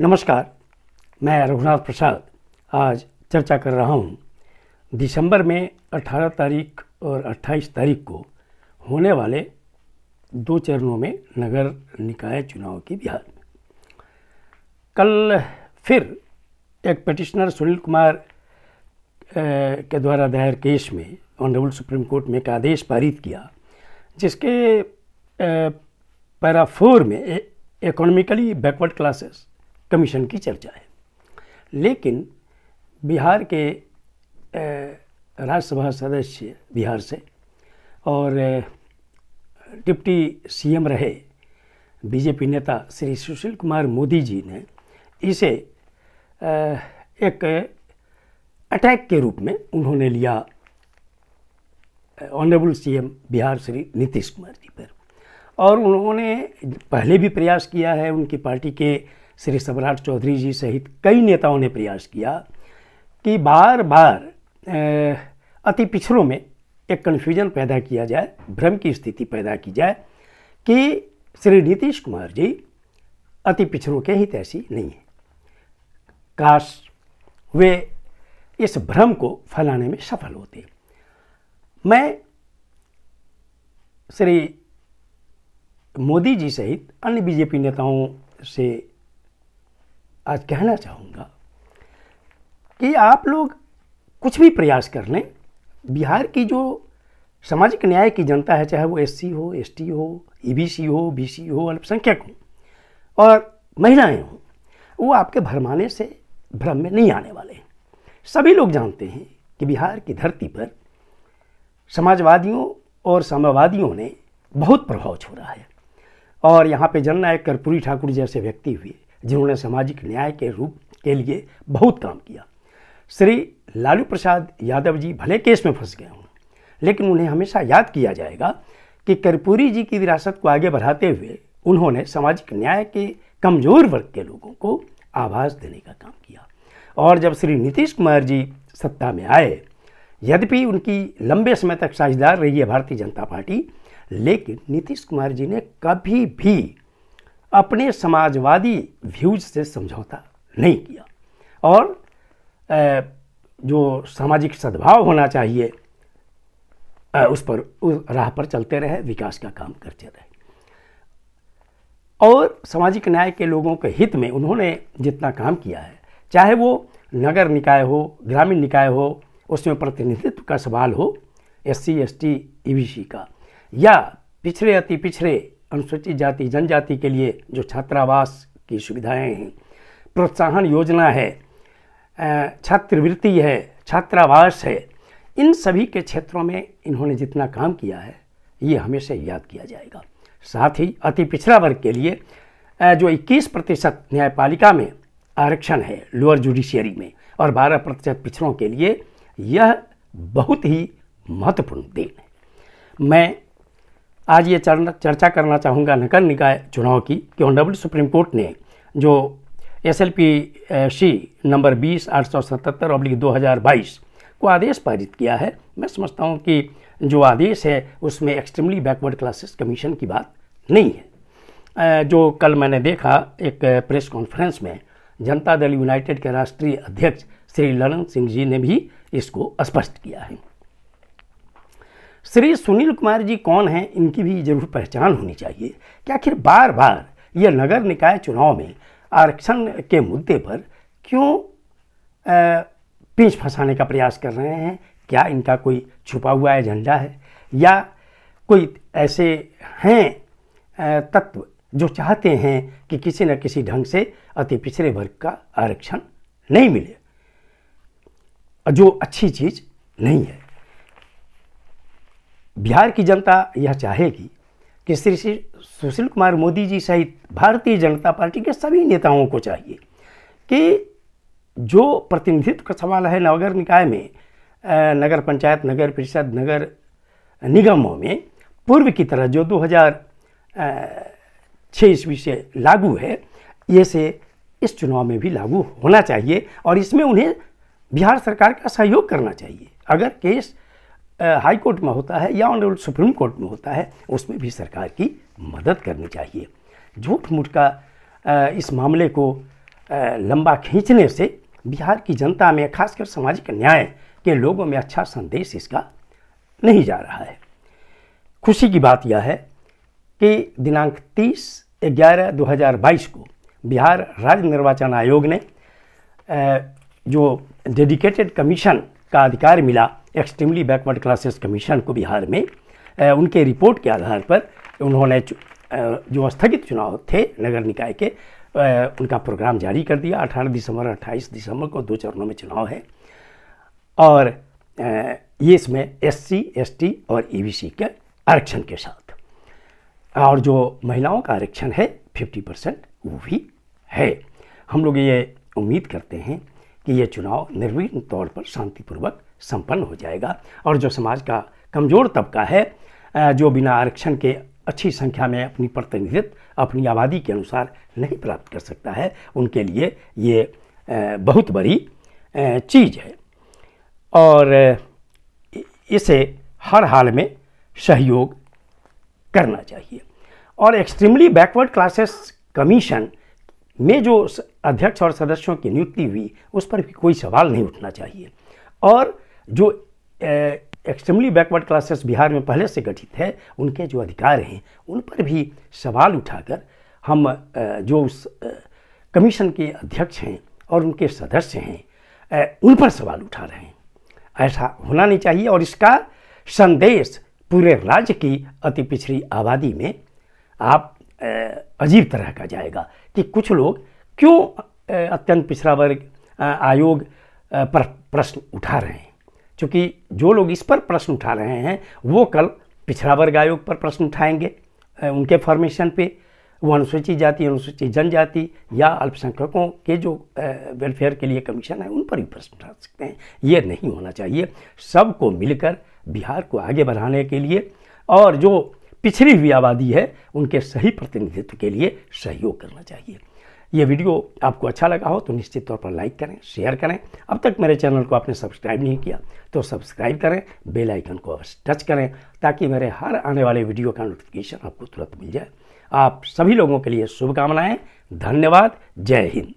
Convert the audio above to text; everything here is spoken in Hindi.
नमस्कार मैं रघुनाथ प्रसाद आज चर्चा कर रहा हूँ दिसंबर में 18 तारीख और 28 तारीख को होने वाले दो चरणों में नगर निकाय चुनाव की बिहार में कल फिर एक पटिशनर सुनील कुमार के द्वारा दायर केस में ऑनरेबल सुप्रीम कोर्ट में एक आदेश पारित किया जिसके पैरा फोर में इकोनॉमिकली बैकवर्ड क्लासेस कमीशन की चर्चा है लेकिन बिहार के राज्यसभा सदस्य बिहार से और डिप्टी सीएम रहे बीजेपी नेता श्री सुशील कुमार मोदी जी ने इसे एक अटैक के रूप में उन्होंने लिया ऑनरेबल सीएम बिहार श्री नीतीश कुमार जी पर और उन्होंने पहले भी प्रयास किया है उनकी पार्टी के श्री सम्राट चौधरी जी सहित कई नेताओं ने प्रयास किया कि बार बार अति पिछड़ों में एक कन्फ्यूजन पैदा किया जाए भ्रम की स्थिति पैदा की जाए कि श्री नीतीश कुमार जी अति पिछड़ों के तैसी नहीं हैं काश वे इस भ्रम को फैलाने में सफल होते मैं श्री मोदी जी सहित अन्य बीजेपी नेताओं से आज कहना चाहूँगा कि आप लोग कुछ भी प्रयास कर लें बिहार की जो सामाजिक न्याय की जनता है चाहे वो एससी हो एसटी हो ईबीसी हो बीसी हो अल्पसंख्यक हो और महिलाएं हों वो आपके भरमाने से भ्रम में नहीं आने वाले हैं सभी लोग जानते हैं कि बिहार की धरती पर समाजवादियों और साम्यवादियों ने बहुत प्रभाव छोड़ा है और यहाँ पे जननायक कर्पूरी ठाकुर जैसे व्यक्ति हुए जिन्होंने सामाजिक न्याय के रूप के लिए बहुत काम किया श्री लालू प्रसाद यादव जी भले केस में फंस गए हों लेकिन उन्हें हमेशा याद किया जाएगा कि कर्पूरी जी की विरासत को आगे बढ़ाते हुए उन्होंने सामाजिक न्याय के कमज़ोर वर्ग के लोगों को आवाज़ देने का काम किया और जब श्री नीतीश कुमार जी सत्ता में आए यद्यपि उनकी लंबे समय तक साझेदार रही है भारतीय जनता पार्टी लेकिन नीतीश कुमार जी ने कभी भी अपने समाजवादी व्यूज से समझौता नहीं किया और जो सामाजिक सद्भाव होना चाहिए उस पर उस राह पर चलते रहे विकास का काम करते रहे और सामाजिक न्याय के लोगों के हित में उन्होंने जितना काम किया है चाहे वो नगर निकाय हो ग्रामीण निकाय हो उसमें प्रतिनिधित्व का सवाल हो S C S T E B C का या पिछड़े अति पिछड़े अनुसूचित जाति जनजाति के लिए जो छात्रावास की सुविधाएं हैं प्रोत्साहन योजना है छात्रवृत्ति है छात्रावास है इन सभी के क्षेत्रों में इन्होंने जितना काम किया है ये हमेशा याद किया जाएगा साथ ही अति पिछड़ा वर्ग के लिए जो 21 प्रतिशत न्यायपालिका में आरक्षण है लोअर जुडिशियरी में और 12 प्रतिशत पिछड़ों के लिए यह बहुत ही महत्वपूर्ण दिन है मैं आज ये चर्चा करना चाहूँगा नगर निकाय चुनाव की कि ऑनरेबल सुप्रीम कोर्ट ने जो S L P C number बीस आठ सौ सतहत्तर अब्लिक दो हज़ार बाईस को आदेश पारित किया है मैं समझता हूँ कि जो आदेश है उसमें एक्सट्रीमली बैकवर्ड क्लासेस कमीशन की बात नहीं है जो कल मैंने देखा एक प्रेस कॉन्फ्रेंस में जनता दल यूनाइटेड के राष्ट्रीय अध्यक्ष श्री ललन सिंह जी ने भी इसको स्पष्ट किया है श्री सुनील कुमार जी कौन हैं इनकी भी जरूर पहचान होनी चाहिए कि आखिर बार बार यह नगर निकाय चुनाव में आरक्षण के मुद्दे पर क्यों पिंच फंसाने का प्रयास कर रहे हैं क्या इनका कोई छुपा हुआ एजेंडा है या कोई ऐसे हैं तत्व जो चाहते हैं कि किसी न किसी ढंग से अति पिछड़े वर्ग का आरक्षण नहीं मिले जो अच्छी चीज़ नहीं है बिहार की जनता यह चाहेगी कि श्री श्री सुशील कुमार मोदी जी सहित भारतीय जनता पार्टी के सभी नेताओं को चाहिए कि जो प्रतिनिधित्व का सवाल है नगर निकाय में नगर पंचायत नगर परिषद नगर निगमों में पूर्व की तरह जो 2006 ईस्वी से लागू है ये से इस चुनाव में भी लागू होना चाहिए और इसमें उन्हें बिहार सरकार का सहयोग करना चाहिए अगर केस हाई कोर्ट में होता है या ऑनरेबल सुप्रीम कोर्ट में होता है उसमें भी सरकार की मदद करनी चाहिए झूठ मूठ का इस मामले को लंबा खींचने से बिहार की जनता में खासकर सामाजिक न्याय के लोगों में अच्छा संदेश इसका नहीं जा रहा है खुशी की बात यह है कि दिनांक 30 ग्यारह 2022 को बिहार राज्य निर्वाचन आयोग ने जो डेडिकेटेड कमीशन का अधिकार मिला एक्सट्रीमली बैकवर्ड क्लासेस कमीशन को बिहार में उनके रिपोर्ट के आधार पर उन्होंने जो स्थगित चुनाव थे नगर निकाय के उनका प्रोग्राम जारी कर दिया अठारह दिसंबर अट्ठाईस दिसंबर को दो चरणों में चुनाव है और ये इसमें एस टी और ई सी के आरक्षण के साथ और जो महिलाओं का आरक्षण है फिफ्टी परसेंट वो भी है हम लोग ये उम्मीद करते हैं कि ये चुनाव निर्विघ्न तौर पर शांतिपूर्वक संपन्न हो जाएगा और जो समाज का कमज़ोर तबका है जो बिना आरक्षण के अच्छी संख्या में अपनी प्रतिनिधित्व अपनी आबादी के अनुसार नहीं प्राप्त कर सकता है उनके लिए ये बहुत बड़ी चीज़ है और इसे हर हाल में सहयोग करना चाहिए और एक्सट्रीमली बैकवर्ड क्लासेस कमीशन में जो अध्यक्ष और सदस्यों की नियुक्ति हुई उस पर भी कोई सवाल नहीं उठना चाहिए और जो एक्सट्रीमली बैकवर्ड क्लासेस बिहार में पहले से गठित है उनके जो अधिकार हैं उन पर भी सवाल उठाकर हम जो उस कमीशन के अध्यक्ष हैं और उनके सदस्य हैं उन पर सवाल उठा रहे हैं ऐसा होना नहीं चाहिए और इसका संदेश पूरे राज्य की अति पिछड़ी आबादी में आप अजीब तरह का जाएगा कि कुछ लोग क्यों अत्यंत पिछड़ा वर्ग आयोग पर प्रश्न उठा रहे हैं क्योंकि जो लोग इस पर प्रश्न उठा रहे हैं वो कल पिछड़ा वर्ग आयोग पर प्रश्न उठाएंगे उनके फॉर्मेशन पे वो अनुसूचित जाति अनुसूचित जनजाति या अल्पसंख्यकों के जो वेलफेयर के लिए कमीशन है उन पर भी प्रश्न उठा सकते हैं ये नहीं होना चाहिए सबको मिलकर बिहार को आगे बढ़ाने के लिए और जो पिछड़ी हुई आबादी है उनके सही प्रतिनिधित्व के लिए सहयोग करना चाहिए ये वीडियो आपको अच्छा लगा हो तो निश्चित तौर पर लाइक करें शेयर करें अब तक मेरे चैनल को आपने सब्सक्राइब नहीं किया तो सब्सक्राइब करें बेल आइकन को टच करें ताकि मेरे हर आने वाले वीडियो का नोटिफिकेशन आपको तुरंत मिल जाए आप सभी लोगों के लिए शुभकामनाएं धन्यवाद जय हिंद